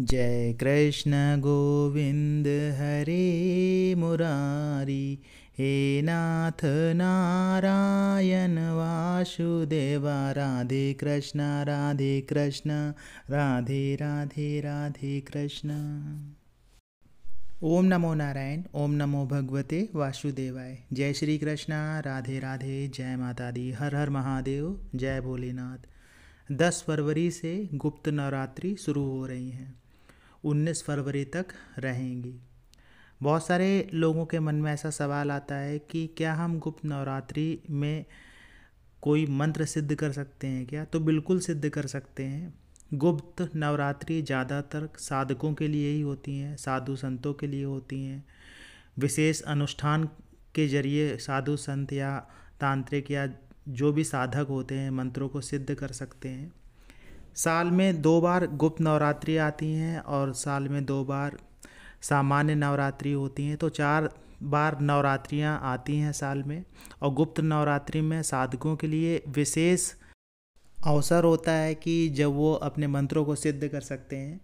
जय कृष्ण गोविंद हरे मुरारी हे नाथ नारायण वासुदेवा राधे कृष्ण राधे कृष्ण राधे राधे राधे कृष्ण ओम नमो नारायण ओम नमो भगवते वासुदेवाय जय श्री कृष्ण राधे राधे जय माता दी हर हर महादेव जय भोलेनाथ दस फरवरी से गुप्त नवरात्रि शुरू हो रही हैं 19 फरवरी तक रहेंगी बहुत सारे लोगों के मन में ऐसा सवाल आता है कि क्या हम गुप्त नवरात्रि में कोई मंत्र सिद्ध कर सकते हैं क्या तो बिल्कुल सिद्ध कर सकते हैं गुप्त नवरात्रि ज़्यादातर साधकों के लिए ही होती हैं साधु संतों के लिए होती हैं विशेष अनुष्ठान के जरिए साधु संत या तांत्रिक या जो भी साधक होते हैं मंत्रों को सिद्ध कर सकते हैं साल में दो बार गुप्त नवरात्रि आती हैं और साल में दो बार सामान्य नवरात्रि होती हैं तो चार बार नवरात्रियां आती हैं साल में और गुप्त नवरात्रि में साधकों के लिए विशेष अवसर होता है कि जब वो अपने मंत्रों को सिद्ध कर सकते हैं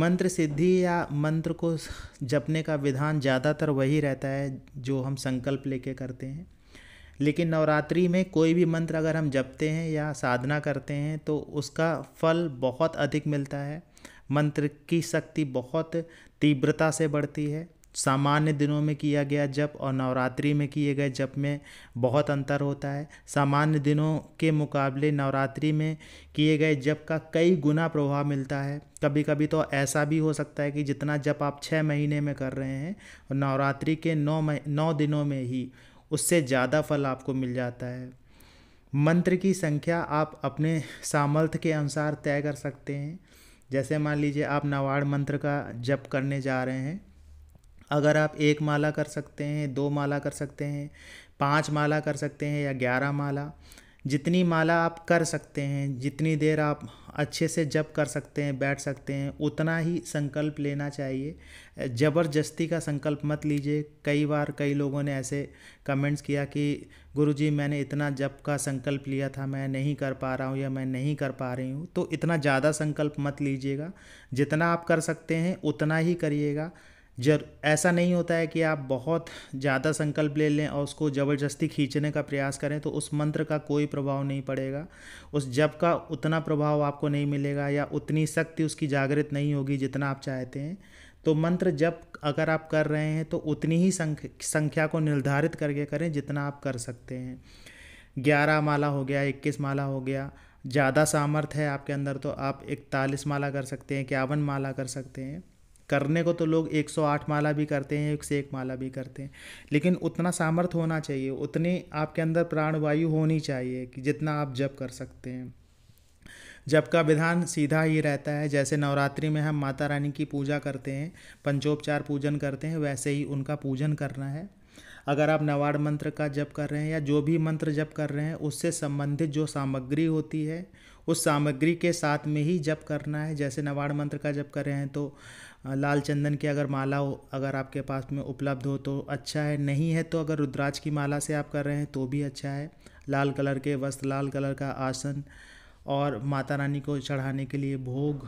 मंत्र सिद्धि या मंत्र को जपने का विधान ज़्यादातर वही रहता है जो हम संकल्प लेके करते हैं लेकिन नवरात्रि में कोई भी मंत्र अगर हम जपते हैं या साधना करते हैं तो उसका फल बहुत अधिक मिलता है मंत्र की शक्ति बहुत तीव्रता से बढ़ती है सामान्य दिनों में किया गया जप और नवरात्रि में किए गए जप में बहुत अंतर होता है सामान्य दिनों के मुकाबले नवरात्रि में किए गए जप का कई गुना प्रभाव मिलता है कभी कभी तो ऐसा भी हो सकता है कि जितना जप आप छः महीने में कर रहे हैं और नवरात्रि के नौ नौ दिनों में ही उससे ज़्यादा फल आपको मिल जाता है मंत्र की संख्या आप अपने सामर्थ्य के अनुसार तय कर सकते हैं जैसे मान लीजिए आप नवाड़ मंत्र का जप करने जा रहे हैं अगर आप एक माला कर सकते हैं दो माला कर सकते हैं पांच माला कर सकते हैं या ग्यारह माला जितनी माला आप कर सकते हैं जितनी देर आप अच्छे से जप कर सकते हैं बैठ सकते हैं उतना ही संकल्प लेना चाहिए ज़बरदस्ती का संकल्प मत लीजिए कई बार कई लोगों ने ऐसे कमेंट्स किया कि गुरुजी मैंने इतना जप का संकल्प लिया था मैं नहीं कर पा रहा हूँ या मैं नहीं कर पा रही हूँ तो इतना ज़्यादा संकल्प मत लीजिएगा जितना आप कर सकते हैं उतना ही करिएगा जर ऐसा नहीं होता है कि आप बहुत ज़्यादा संकल्प ले लें और उसको ज़बरदस्ती खींचने का प्रयास करें तो उस मंत्र का कोई प्रभाव नहीं पड़ेगा उस जप का उतना प्रभाव आपको नहीं मिलेगा या उतनी शक्ति उसकी जागृत नहीं होगी जितना आप चाहते हैं तो मंत्र जप अगर आप कर रहे हैं तो उतनी ही संख्या को निर्धारित करके करें जितना आप कर सकते हैं ग्यारह माला हो गया इक्कीस माला हो गया ज़्यादा सामर्थ्य है आपके अंदर तो आप इकतालीस माला कर सकते हैं इक्यावन माला कर सकते हैं करने को तो लोग 108 माला भी करते हैं एक से एक माला भी करते हैं लेकिन उतना सामर्थ्य होना चाहिए उतनी आपके अंदर प्राणवायु होनी चाहिए कि जितना आप जप कर सकते हैं जप का विधान सीधा ही रहता है जैसे नवरात्रि में हम माता रानी की पूजा करते हैं पंचोपचार पूजन करते हैं वैसे ही उनका पूजन करना है अगर आप नवाड़ मंत्र का जप कर रहे हैं या जो भी मंत्र जप कर रहे हैं उससे संबंधित जो सामग्री होती है उस सामग्री के साथ में ही जप करना है जैसे नवाड़ मंत्र का जप कर रहे हैं तो लाल चंदन की अगर माला अगर आपके पास में उपलब्ध हो तो अच्छा है नहीं है तो अगर रुद्राक्ष की माला से आप कर रहे हैं तो भी अच्छा है लाल कलर के वस्त्र लाल कलर का आसन और माता रानी को चढ़ाने के लिए भोग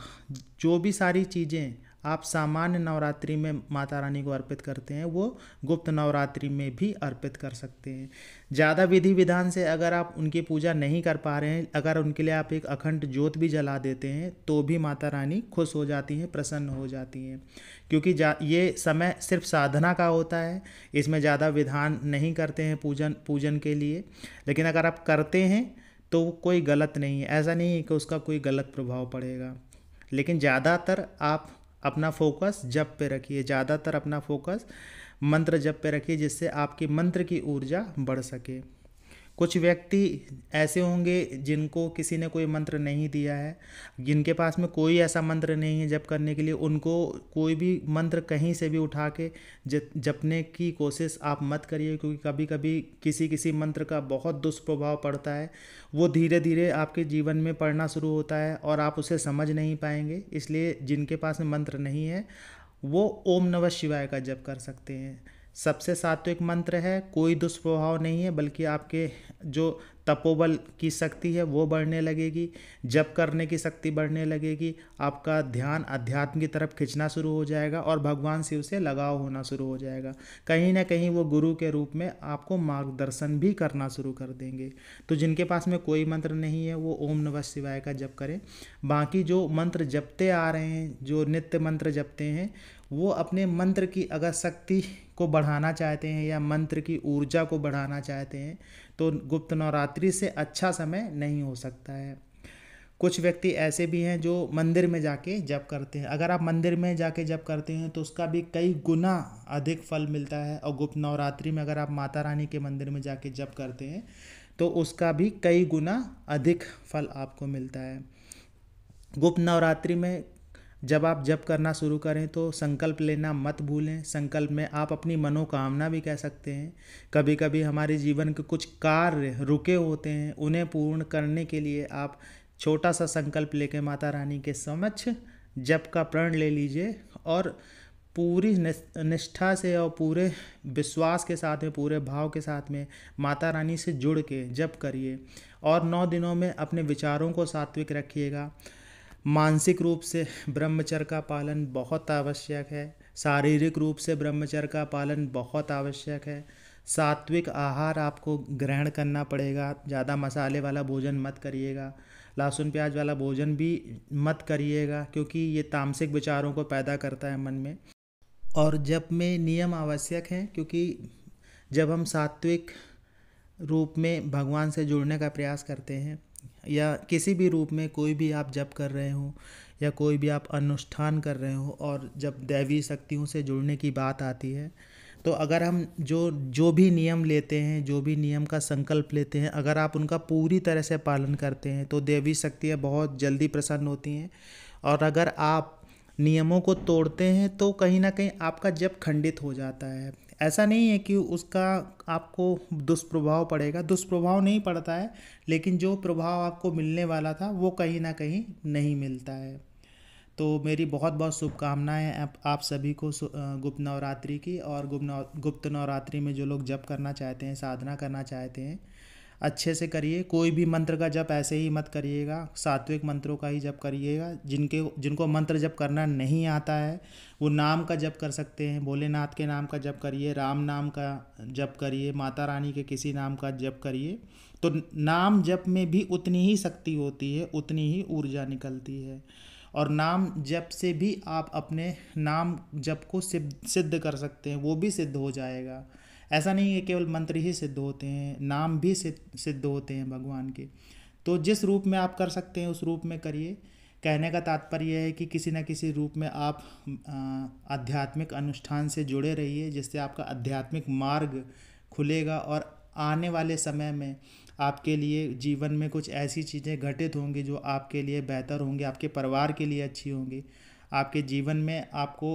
जो भी सारी चीज़ें आप सामान्य नवरात्रि में माता रानी को अर्पित करते हैं वो गुप्त नवरात्रि में भी अर्पित कर सकते हैं ज़्यादा विधि विधान से अगर आप उनकी पूजा नहीं कर पा रहे हैं अगर उनके लिए आप एक अखंड ज्योत भी जला देते हैं तो भी माता रानी खुश हो जाती हैं प्रसन्न हो जाती हैं क्योंकि जा ये समय सिर्फ साधना का होता है इसमें ज़्यादा विधान नहीं करते हैं पूजन पूजन के लिए लेकिन अगर आप करते हैं तो कोई गलत नहीं है ऐसा नहीं है कि उसका कोई गलत प्रभाव पड़ेगा लेकिन ज़्यादातर आप अपना फोकस जप पे रखिए ज़्यादातर अपना फोकस मंत्र जप पे रखिए जिससे आपकी मंत्र की ऊर्जा बढ़ सके कुछ व्यक्ति ऐसे होंगे जिनको किसी ने कोई मंत्र नहीं दिया है जिनके पास में कोई ऐसा मंत्र नहीं है जप करने के लिए उनको कोई भी मंत्र कहीं से भी उठा के जपने की कोशिश आप मत करिए क्योंकि कभी कभी किसी किसी मंत्र का बहुत दुष्प्रभाव पड़ता है वो धीरे धीरे आपके जीवन में पड़ना शुरू होता है और आप उसे समझ नहीं पाएंगे इसलिए जिनके पास में मंत्र नहीं है वो ओम नमः शिवाय का जप कर सकते हैं सबसे सात्विक मंत्र है कोई दुष्प्रभाव नहीं है बल्कि आपके जो तपोबल की शक्ति है वो बढ़ने लगेगी जप करने की शक्ति बढ़ने लगेगी आपका ध्यान अध्यात्म की तरफ खिंचना शुरू हो जाएगा और भगवान शिव से लगाव होना शुरू हो जाएगा कहीं ना कहीं वो गुरु के रूप में आपको मार्गदर्शन भी करना शुरू कर देंगे तो जिनके पास में कोई मंत्र नहीं है वो ओम नव शिवाय का जप करें बाकी जो मंत्र जपते आ रहे हैं जो नित्य मंत्र जपते हैं वो अपने मंत्र की अगर शक्ति को बढ़ाना चाहते हैं या मंत्र की ऊर्जा को बढ़ाना चाहते हैं तो गुप्त नवरात्रि से अच्छा समय नहीं हो सकता है कुछ व्यक्ति ऐसे भी हैं जो मंदिर में जाके जप करते हैं अगर आप मंदिर में जाके जप करते हैं तो उसका भी कई गुना अधिक फल मिलता है और गुप्त नवरात्रि में अगर आप माता रानी के मंदिर में जाके जप करते हैं तो उसका भी कई गुना अधिक फल आपको मिलता है गुप्त नवरात्रि में जब आप जप करना शुरू करें तो संकल्प लेना मत भूलें संकल्प में आप अपनी मनोकामना भी कह सकते हैं कभी कभी हमारे जीवन के कुछ कार्य रुके होते हैं उन्हें पूर्ण करने के लिए आप छोटा सा संकल्प लेके माता रानी के समक्ष जप का प्रण ले लीजिए और पूरी निष्ठा से और पूरे विश्वास के साथ में पूरे भाव के साथ में माता रानी से जुड़ के जप करिए और नौ दिनों में अपने विचारों को सात्विक रखिएगा मानसिक रूप से ब्रह्मचर्य का पालन बहुत आवश्यक है शारीरिक रूप से ब्रह्मचर्य का पालन बहुत आवश्यक है सात्विक आहार आपको ग्रहण करना पड़ेगा ज़्यादा मसाले वाला भोजन मत करिएगा लहसुन प्याज वाला भोजन भी मत करिएगा क्योंकि ये तामसिक विचारों को पैदा करता है मन में और जब में नियम आवश्यक हैं क्योंकि जब हम सात्विक रूप में भगवान से जुड़ने का प्रयास करते हैं या किसी भी रूप में कोई भी आप जप कर रहे हो या कोई भी आप अनुष्ठान कर रहे हो और जब दैवी शक्तियों से जुड़ने की बात आती है तो अगर हम जो जो भी नियम लेते हैं जो भी नियम का संकल्प लेते हैं अगर आप उनका पूरी तरह से पालन करते हैं तो देवी शक्तियाँ बहुत जल्दी प्रसन्न होती हैं और अगर आप नियमों को तोड़ते हैं तो कहीं ना कहीं आपका जप खंडित हो जाता है ऐसा नहीं है कि उसका आपको दुष्प्रभाव पड़ेगा दुष्प्रभाव नहीं पड़ता है लेकिन जो प्रभाव आपको मिलने वाला था वो कहीं ना कहीं नहीं मिलता है तो मेरी बहुत बहुत शुभकामनाएं आप, आप सभी को गुप्त नवरात्रि की और गुप्त नवरात्रि में जो लोग जप करना चाहते हैं साधना करना चाहते हैं अच्छे से करिए कोई भी मंत्र का जप ऐसे ही मत करिएगा सात्विक मंत्रों का ही जप करिएगा जिनके जिनको मंत्र जप करना नहीं आता है वो नाम का जप कर सकते हैं भोलेनाथ के नाम का जप करिए राम नाम का जप करिए माता रानी के किसी नाम का जप करिए तो नाम जप में भी उतनी ही शक्ति होती है उतनी ही ऊर्जा निकलती है और नाम जप से भी आप अपने नाम जप को सिद्ध सिद्ध कर सकते हैं वो भी सिद्ध हो जाएगा ऐसा नहीं है केवल मंत्र ही सिद्ध होते हैं नाम भी सिद्ध होते हैं भगवान के तो जिस रूप में आप कर सकते हैं उस रूप में करिए कहने का तात्पर्य है कि किसी न किसी रूप में आप आध्यात्मिक अनुष्ठान से जुड़े रहिए जिससे आपका आध्यात्मिक मार्ग खुलेगा और आने वाले समय में आपके लिए जीवन में कुछ ऐसी चीज़ें घटित होंगी जो आपके लिए बेहतर होंगी आपके परिवार के लिए अच्छी होंगी आपके जीवन में आपको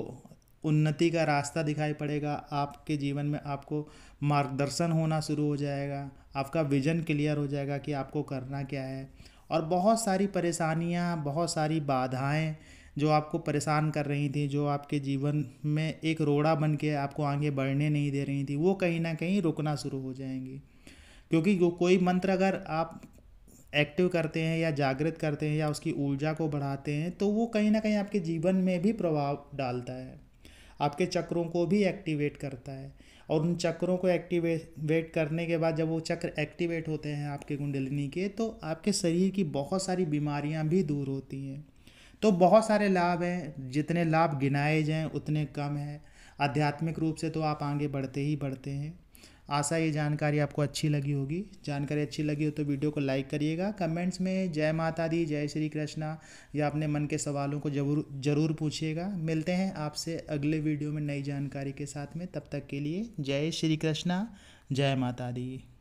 उन्नति का रास्ता दिखाई पड़ेगा आपके जीवन में आपको मार्गदर्शन होना शुरू हो जाएगा आपका विजन क्लियर हो जाएगा कि आपको करना क्या है और बहुत सारी परेशानियाँ बहुत सारी बाधाएँ जो आपको परेशान कर रही थी जो आपके जीवन में एक रोड़ा बन के आपको आगे बढ़ने नहीं दे रही थी वो कहीं ना कहीं रुकना शुरू हो जाएंगी क्योंकि जो कोई मंत्र अगर आप एक्टिव करते हैं या जागृत करते हैं या उसकी ऊर्जा को बढ़ाते हैं तो वो कहीं ना कहीं आपके जीवन में भी प्रभाव डालता है आपके चक्रों को भी एक्टिवेट करता है और उन चक्रों को एक्टिवेट करने के बाद जब वो चक्र एक्टिवेट होते हैं आपके कुंडलिनी के तो आपके शरीर की बहुत सारी बीमारियां भी दूर होती हैं तो बहुत सारे लाभ हैं जितने लाभ गिनाए जाएँ उतने कम हैं आध्यात्मिक रूप से तो आप आगे बढ़ते ही बढ़ते हैं आशा ये जानकारी आपको अच्छी लगी होगी जानकारी अच्छी लगी हो तो वीडियो को लाइक करिएगा कमेंट्स में जय माता दी जय श्री कृष्णा या अपने मन के सवालों को जरूर जरूर पूछिएगा मिलते हैं आपसे अगले वीडियो में नई जानकारी के साथ में तब तक के लिए जय श्री कृष्णा जय माता दी